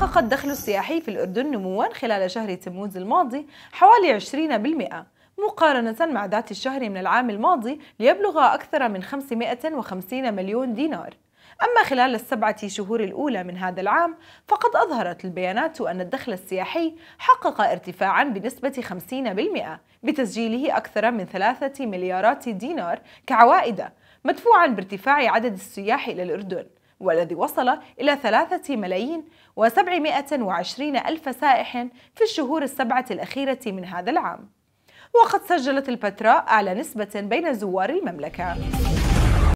حقق الدخل السياحي في الأردن نموا خلال شهر تموز الماضي حوالي 20% مقارنة مع ذات الشهر من العام الماضي ليبلغ أكثر من 550 مليون دينار أما خلال السبعة شهور الأولى من هذا العام فقد أظهرت البيانات أن الدخل السياحي حقق ارتفاعا بنسبة 50% بتسجيله أكثر من 3 مليارات دينار كعوائد مدفوعا بارتفاع عدد السياح إلى الأردن والذي وصل إلى ثلاثة ملايين وسبعمائة وعشرين ألف سائح في الشهور السبعة الأخيرة من هذا العام وقد سجلت البتراء أعلى نسبة بين زوار المملكة